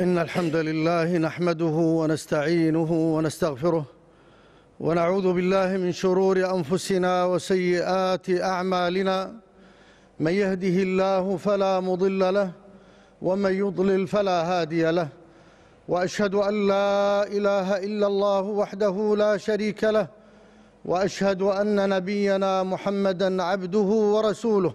إن الحمد لله نحمده ونستعينه ونستغفره ونعوذ بالله من شرور أنفسنا وسيئات أعمالنا من يهده الله فلا مضل له ومن يضلل فلا هادي له وأشهد أن لا إله إلا الله وحده لا شريك له وأشهد أن نبينا محمدًا عبده ورسوله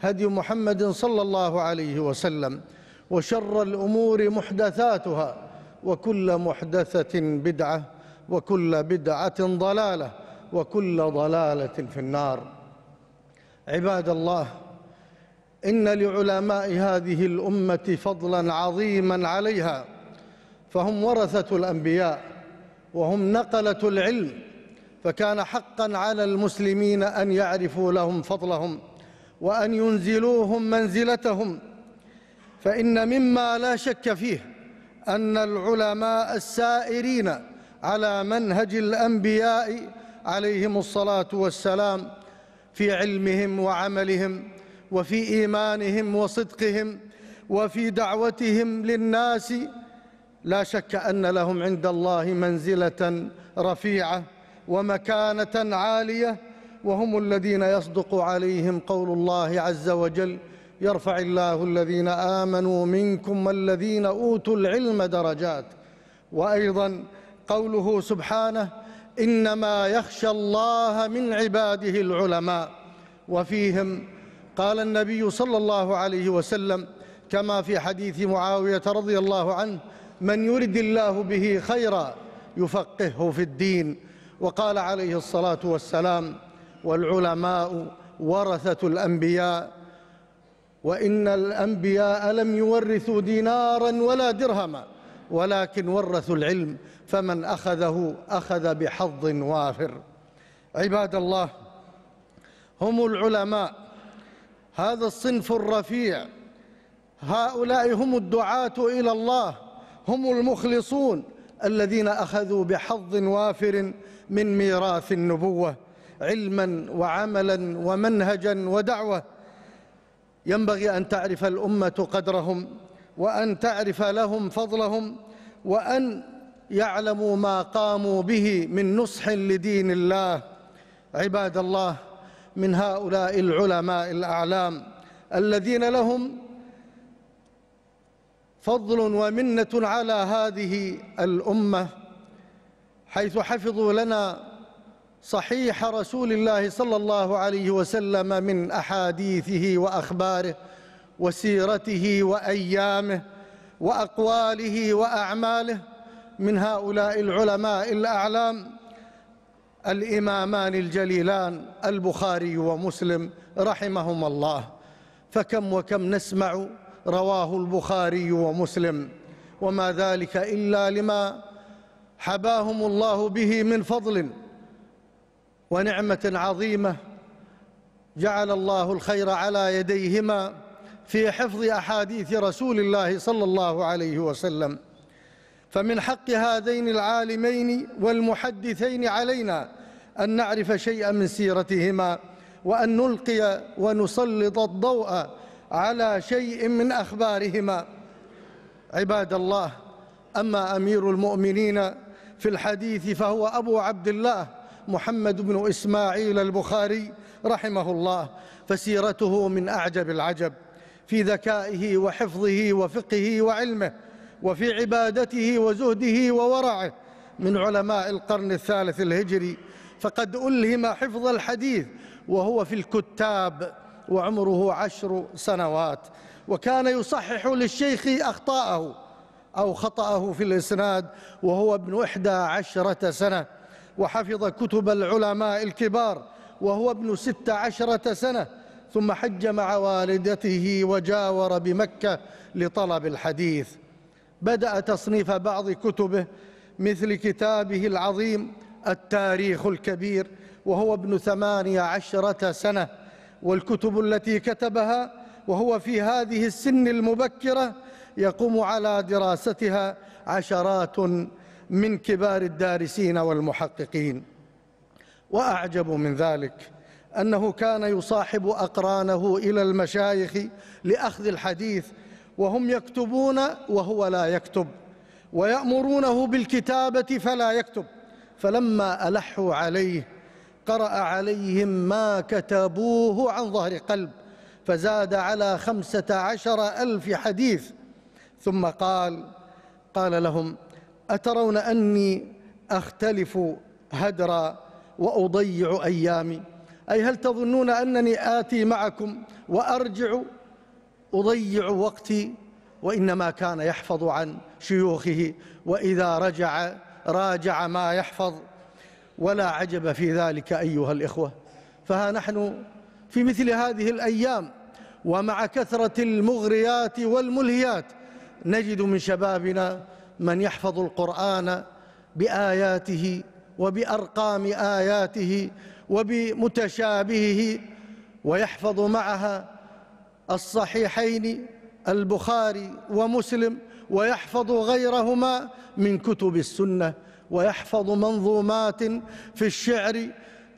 هدي محمد صلى الله عليه وسلم وشر الأمور محدثاتها وكل محدثة بدعة وكل بدعة ضلالة وكل ضلالة في النار عباد الله إن لعلماء هذه الأمة فضلا عظيما عليها فهم ورثة الأنبياء وهم نقلة العلم فكان حقا على المسلمين أن يعرفوا لهم فضلهم وأن ينزلوهم منزلتهم فإن مما لا شك فيه أن العلماء السائرين على منهج الأنبياء عليهم الصلاة والسلام في علمهم وعملهم وفي إيمانهم وصدقهم وفي دعوتهم للناس لا شك أن لهم عند الله منزلة رفيعة ومكانة عالية وهم الذين يصدق عليهم قول الله عز وجل يرفع الله الذين امنوا منكم والذين اوتوا العلم درجات وايضا قوله سبحانه انما يخشى الله من عباده العلماء وفيهم قال النبي صلى الله عليه وسلم كما في حديث معاويه رضي الله عنه من يرد الله به خيرا يفقهه في الدين وقال عليه الصلاه والسلام والعلماء ورثة الأنبياء وإن الأنبياء لم يورثوا دينارا ولا درهما ولكن ورثوا العلم فمن أخذه أخذ بحظ وافر عباد الله هم العلماء هذا الصنف الرفيع هؤلاء هم الدعاة إلى الله هم المخلصون الذين أخذوا بحظ وافر من ميراث النبوة علما وعملا ومنهجا ودعوه ينبغي ان تعرف الامه قدرهم وان تعرف لهم فضلهم وان يعلموا ما قاموا به من نصح لدين الله عباد الله من هؤلاء العلماء الاعلام الذين لهم فضل ومنه على هذه الامه حيث حفظوا لنا صحيح رسول الله صلى الله عليه وسلم من احاديثه واخباره وسيرته وايامه واقواله واعماله من هؤلاء العلماء الاعلام الامامان الجليلان البخاري ومسلم رحمهما الله فكم وكم نسمع رواه البخاري ومسلم وما ذلك الا لما حباهم الله به من فضل ونعمه عظيمه جعل الله الخير على يديهما في حفظ احاديث رسول الله صلى الله عليه وسلم فمن حق هذين العالمين والمحدثين علينا ان نعرف شيئا من سيرتهما وان نلقي ونسلط الضوء على شيء من اخبارهما عباد الله اما امير المؤمنين في الحديث فهو ابو عبد الله محمد بن إسماعيل البخاري رحمه الله فسيرته من أعجب العجب في ذكائه وحفظه وفقه وعلمه وفي عبادته وزهده وورعه من علماء القرن الثالث الهجري فقد ألهم حفظ الحديث وهو في الكتاب وعمره عشر سنوات وكان يصحح للشيخ أخطاءه أو خطأه في الإسناد وهو ابن إحدى عشرة سنة وحفظ كتب العلماء الكبار وهو ابن ست عشرة سنة ثم حج مع والدته وجاور بمكة لطلب الحديث بدأ تصنيف بعض كتبه مثل كتابه العظيم التاريخ الكبير وهو ابن ثمانية عشرة سنة والكتب التي كتبها وهو في هذه السن المبكرة يقوم على دراستها عشرات من كبار الدارسين والمحققين واعجب من ذلك انه كان يصاحب اقرانه الى المشايخ لاخذ الحديث وهم يكتبون وهو لا يكتب ويامرونه بالكتابه فلا يكتب فلما الحوا عليه قرا عليهم ما كتبوه عن ظهر قلب فزاد على خمسه عشر الف حديث ثم قال قال لهم أترون أني أختلف هدرا وأضيع أيامي أي هل تظنون أنني آتي معكم وأرجع أضيع وقتي وإنما كان يحفظ عن شيوخه وإذا رجع راجع ما يحفظ ولا عجب في ذلك أيها الإخوة فها نحن في مثل هذه الأيام ومع كثرة المغريات والملهيات نجد من شبابنا من يحفظ القرآن بآياته وبأرقام آياته وبمتشابهه ويحفظ معها الصحيحين البخاري ومسلم ويحفظ غيرهما من كتب السنة ويحفظ منظومات في الشعر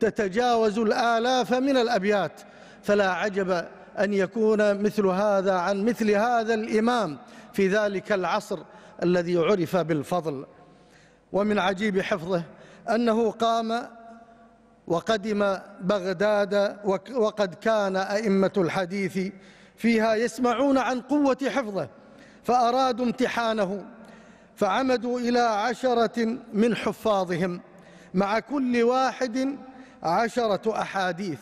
تتجاوز الآلاف من الأبيات فلا عجب أن يكون مثل هذا عن مثل هذا الإمام في ذلك العصر الذي عرف بالفضل ومن عجيب حفظه أنه قام وقدم بغداد وقد كان أئمة الحديث فيها يسمعون عن قوة حفظه فأرادوا امتحانه فعمدوا إلى عشرة من حفاظهم مع كل واحد عشرة أحاديث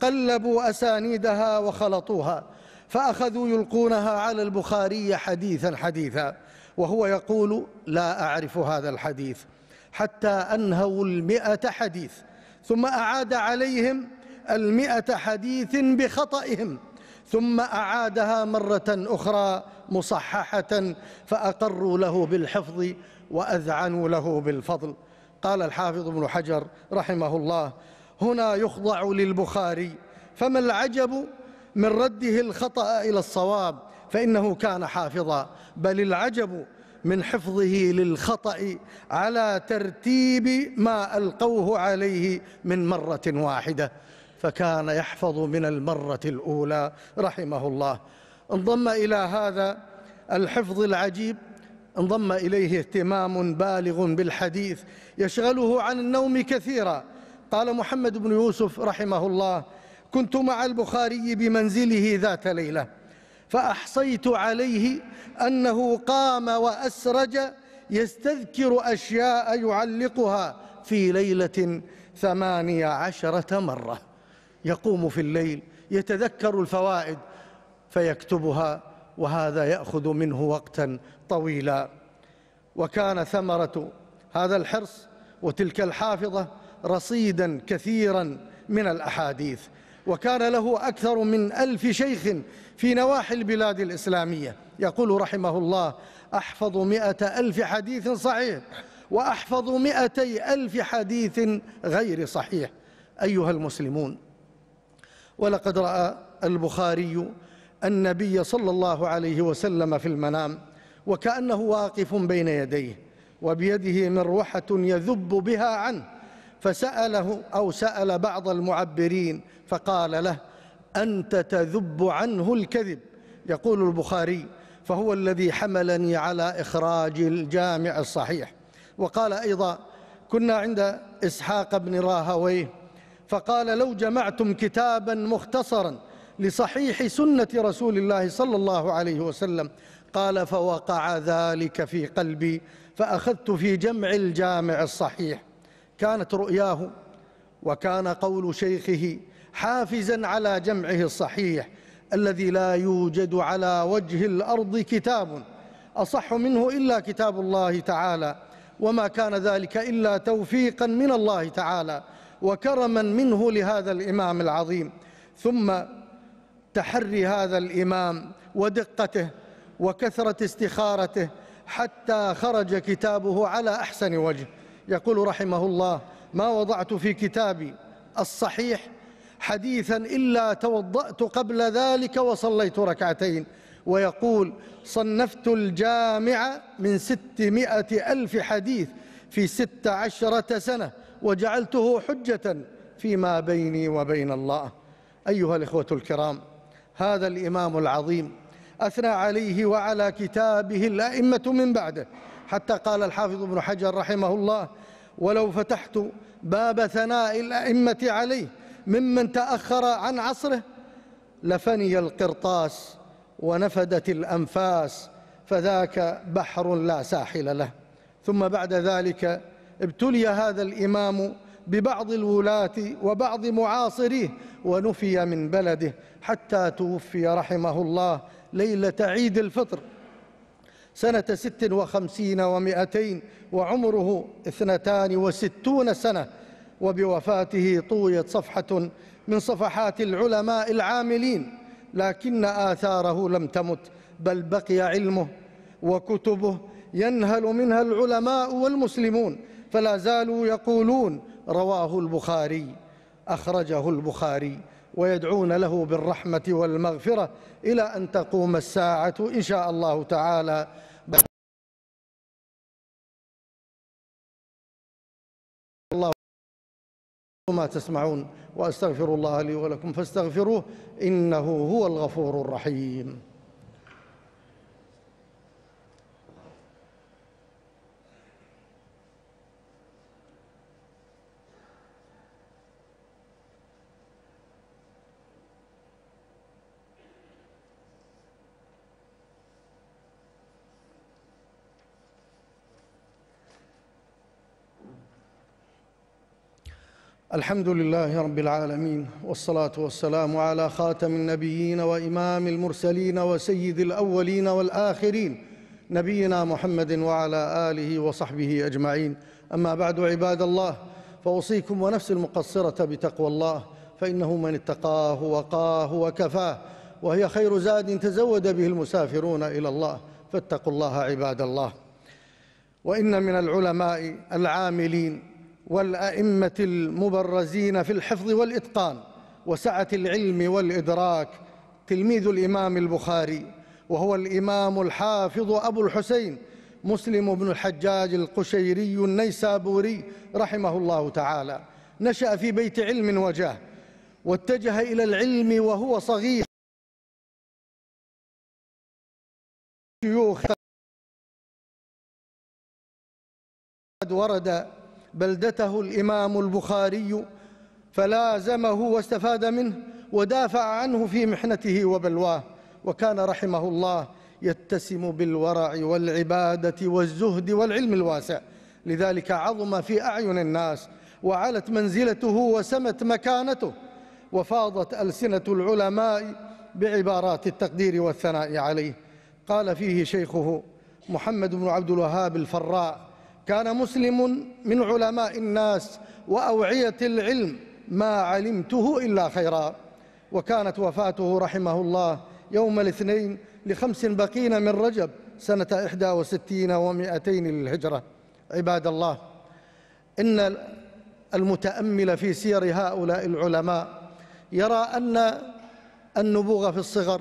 قلبوا أسانيدها وخلطوها فأخذوا يلقونها على البخاري حديثا حديثا وهو يقول لا أعرف هذا الحديث حتى أنهوا المئة حديث ثم أعاد عليهم المئة حديث بخطئهم ثم أعادها مرة أخرى مصححة فأقروا له بالحفظ وأذعنوا له بالفضل قال الحافظ ابن حجر رحمه الله هنا يخضع للبخاري فما العجب من رده الخطأ إلى الصواب فإنه كان حافظا بل العجب من حفظه للخطأ على ترتيب ما ألقوه عليه من مرة واحدة فكان يحفظ من المرة الأولى رحمه الله انضم إلى هذا الحفظ العجيب انضم إليه اهتمام بالغ بالحديث يشغله عن النوم كثيرا قال محمد بن يوسف رحمه الله كنت مع البخاري بمنزله ذات ليله فأحصيت عليه أنه قام وأسرج يستذكر أشياء يعلقها في ليلة ثمانية عشرة مرة يقوم في الليل يتذكر الفوائد فيكتبها وهذا يأخذ منه وقتا طويلا وكان ثمرة هذا الحرص وتلك الحافظة رصيدا كثيرا من الأحاديث وكان له أكثر من ألف شيخ في نواحي البلاد الإسلامية يقول رحمه الله أحفظ مئة ألف حديث صحيح وأحفظ مئتي ألف حديث غير صحيح أيها المسلمون ولقد رأى البخاري النبي صلى الله عليه وسلم في المنام وكأنه واقف بين يديه وبيده مروحة يذب بها عنه فسأله أو سأل بعض المعبرين فقال له أنت تذب عنه الكذب يقول البخاري فهو الذي حملني على إخراج الجامع الصحيح وقال أيضا كنا عند إسحاق بن راهويه فقال لو جمعتم كتابا مختصرا لصحيح سنة رسول الله صلى الله عليه وسلم قال فوقع ذلك في قلبي فأخذت في جمع الجامع الصحيح كانت رؤياه وكان قول شيخه حافزا على جمعه الصحيح الذي لا يوجد على وجه الأرض كتاب أصح منه إلا كتاب الله تعالى وما كان ذلك إلا توفيقا من الله تعالى وكرما منه لهذا الإمام العظيم ثم تحري هذا الإمام ودقته وكثرة استخارته حتى خرج كتابه على أحسن وجه يقول رحمه الله ما وضعت في كتابي الصحيح حديثا إلا توضأت قبل ذلك وصليت ركعتين ويقول صنفت الجامع من ستمائة ألف حديث في ست عشرة سنة وجعلته حجة فيما بيني وبين الله أيها الإخوة الكرام هذا الإمام العظيم أثنى عليه وعلى كتابه الأئمة من بعده حتى قال الحافظ ابن حجر رحمه الله ولو فتحت باب ثناء الأئمة عليه ممن تأخر عن عصره لفني القرطاس ونفدت الأنفاس فذاك بحر لا ساحل له ثم بعد ذلك ابتلي هذا الإمام ببعض الولاة وبعض معاصريه ونفي من بلده حتى توفي رحمه الله ليلة عيد الفطر سنة ست وخمسين ومائتين وعمره اثنتان وستون سنة وبوفاته طويت صفحة من صفحات العلماء العاملين لكن آثاره لم تمت بل بقي علمه وكتبه ينهل منها العلماء والمسلمون فلا زالوا يقولون رواه البخاري أخرجه البخاري ويدعون له بالرحمة والمغفرة إلى أن تقوم الساعة إن شاء الله تعالى ما تسمعون وأستغفر الله لي ولكم فاستغفروه إنه هو الغفور الرحيم الحمد لله رب العالمين والصلاه والسلام على خاتم النبيين وامام المرسلين وسيد الاولين والاخرين نبينا محمد وعلى اله وصحبه اجمعين اما بعد عباد الله فاوصيكم ونفسي المقصره بتقوى الله فانه من اتقاه وقاه وكفاه وهي خير زاد تزود به المسافرون الى الله فاتقوا الله عباد الله وان من العلماء العاملين والأئمة المبرزين في الحفظ والإتقان وسعة العلم والإدراك تلميذ الإمام البخاري وهو الإمام الحافظ أبو الحسين مسلم بن الحجاج القشيري النيسابوري رحمه الله تعالى نشأ في بيت علم وجاه واتجه إلى العلم وهو صغير شيوخ قد ورد بلدته الإمام البخاري فلازمه واستفاد منه ودافع عنه في محنته وبلواه وكان رحمه الله يتسم بالورع والعبادة والزهد والعلم الواسع لذلك عظم في أعين الناس وعلت منزلته وسمت مكانته وفاضت ألسنة العلماء بعبارات التقدير والثناء عليه قال فيه شيخه محمد بن عبد الوهاب الفراء كان مسلم من علماء الناس وأوعية العلم ما علمته إلا خيرا وكانت وفاته رحمه الله يوم الاثنين لخمس بقين من رجب سنة إحدى وستين ومائتين للهجرة عباد الله إن المتأمل في سير هؤلاء العلماء يرى أن النبوغ في الصغر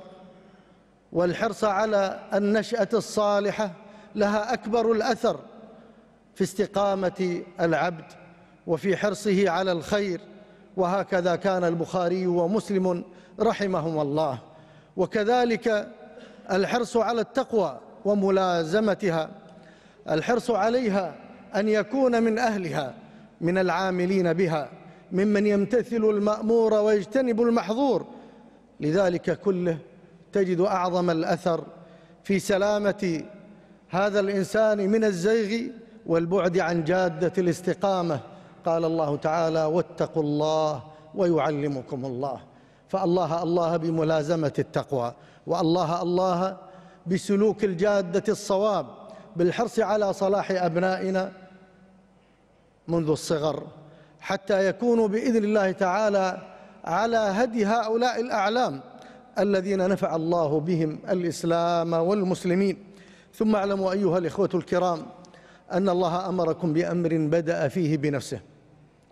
والحرص على النشأة الصالحة لها أكبر الأثر في استقامة العبد وفي حرصه على الخير وهكذا كان البخاري ومسلم رحمهما الله وكذلك الحرص على التقوى وملازمتها الحرص عليها أن يكون من أهلها من العاملين بها ممن يمتثل المأمور ويجتنب المحظور لذلك كله تجد أعظم الأثر في سلامة هذا الإنسان من الزيغ والبعد عن جادة الاستقامة قال الله تعالى واتقوا الله ويعلمكم الله فالله الله بملازمة التقوى والله الله بسلوك الجادة الصواب بالحرص على صلاح أبنائنا منذ الصغر حتى يكونوا بإذن الله تعالى على هدي هؤلاء الأعلام الذين نفع الله بهم الإسلام والمسلمين ثم اعلموا أيها الإخوة الكرام أن الله أمركم بأمر بدأ فيه بنفسه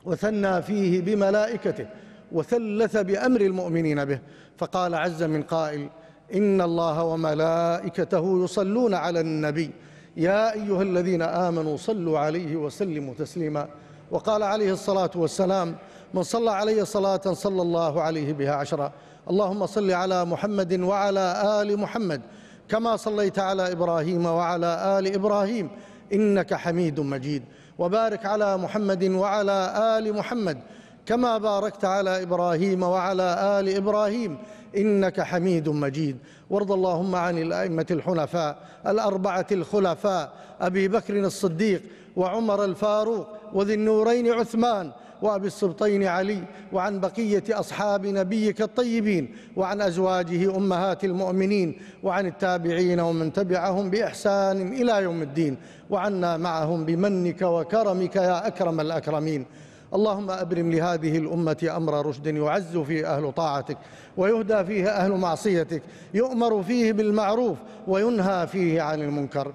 وثنى فيه بملائكته وثلث بأمر المؤمنين به فقال عز من قائل إن الله وملائكته يصلون على النبي يا أيها الذين آمنوا صلوا عليه وسلموا تسليما وقال عليه الصلاة والسلام من صلى علي صلاة صلى الله عليه بها عشرا اللهم صل على محمد وعلى آل محمد كما صليت على إبراهيم وعلى آل إبراهيم إنك حميد مجيد وبارك على محمد وعلى آل محمد كما باركت على إبراهيم وعلى آل إبراهيم إنك حميد مجيد وارض اللهم عن الأئمة الحنفاء الأربعة الخلفاء أبي بكر الصديق وعمر الفاروق وذي النورين عثمان وأبي السبطين علي وعن بقية أصحاب نبيك الطيبين وعن أزواجه أمهات المؤمنين وعن التابعين ومن تبعهم بإحسان إلى يوم الدين وعنا معهم بمنك وكرمك يا أكرم الأكرمين اللهم أبرم لهذه الأمة أمر رشد يعز فيه أهل طاعتك ويهدى فيه أهل معصيتك يؤمر فيه بالمعروف وينهى فيه عن المنكر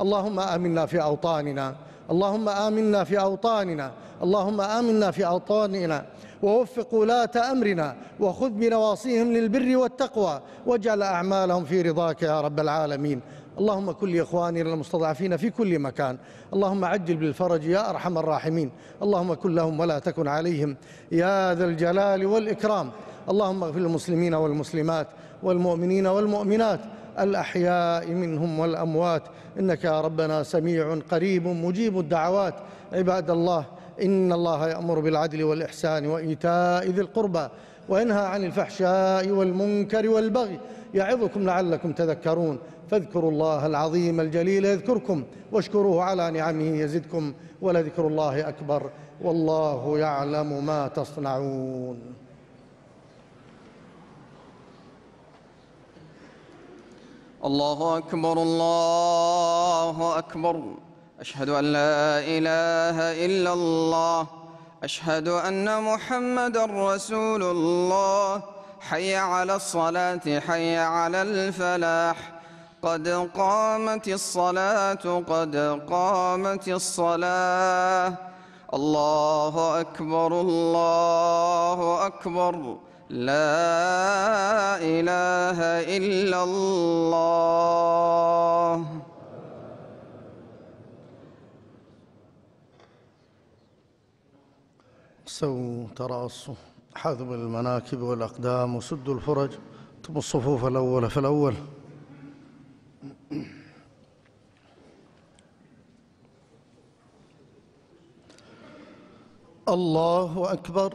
اللهم آمنا في أوطاننا اللهم آمنا في أوطاننا اللهم آمنا في أوطاننا ووفق ولاة أمرنا وخذ بنواصيهم للبر والتقوى واجعل أعمالهم في رضاك يا رب العالمين اللهم كل إخواننا المستضعفين في كل مكان اللهم عجل بالفرج يا أرحم الراحمين اللهم كن لهم ولا تكن عليهم يا ذا الجلال والإكرام اللهم اغفر للمسلمين والمسلمات والمؤمنين والمؤمنات الأحياء منهم والأموات إنك يا ربنا سميع قريب مجيب الدعوات عباد الله إن الله يأمر بالعدل والإحسان وإيتاء ذي القربى وينهى عن الفحشاء والمنكر والبغي يعظكم لعلكم تذكرون فاذكروا الله العظيم الجليل يذكركم واشكروه على نعمه يزدكم ولذكر الله أكبر والله يعلم ما تصنعون الله أكبر الله أكبر أشهد أن لا إله إلا الله أشهد أن محمد رسول الله حي على الصلاة حي على الفلاح قد قامت الصلاة قد قامت الصلاة الله أكبر الله أكبر لا إله إلا الله سووا تراصوا حذب المناكب والأقدام وسدوا الفرج ثم الصفوف الأول فالأول الله أكبر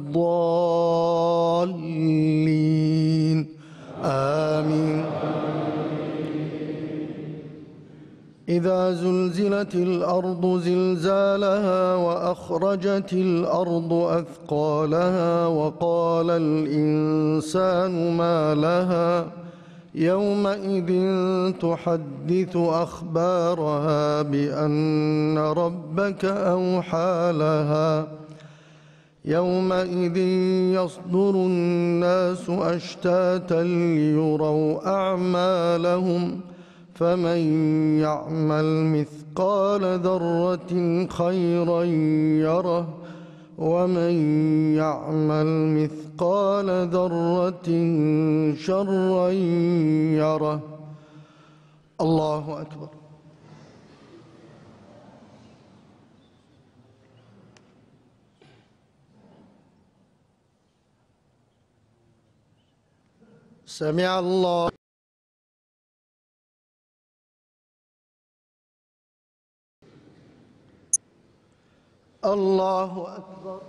الضالين آمين إذا زلزلت الأرض زلزالها وأخرجت الأرض أثقالها وقال الإنسان ما لها يومئذ تحدث أخبارها بأن ربك أوحى لها يومئذ يصدر الناس أشتاتا ليروا أعمالهم فمن يعمل مثقال ذرة خيرا يره ومن يعمل مثقال ذرة شرا يره الله أكبر سمع الله الله أكبر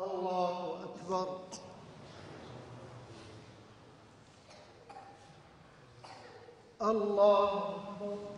الله أكبر الله أكبر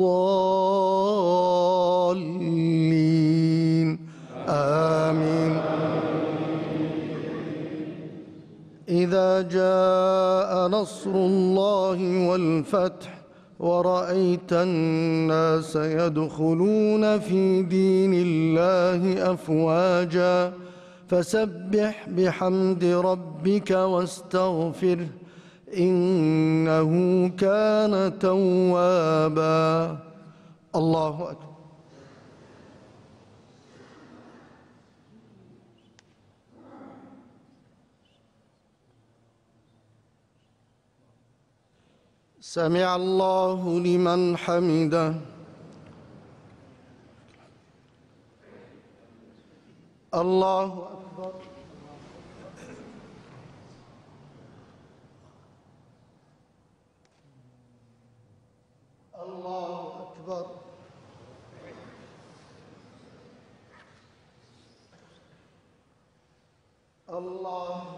الضالين آمين إذا جاء نصر الله والفتح ورأيت الناس يدخلون في دين الله أفواجا فسبح بحمد ربك واستغفره إنه كان توابا الله أكبر سمع الله لمن حمده الله أكبر Allah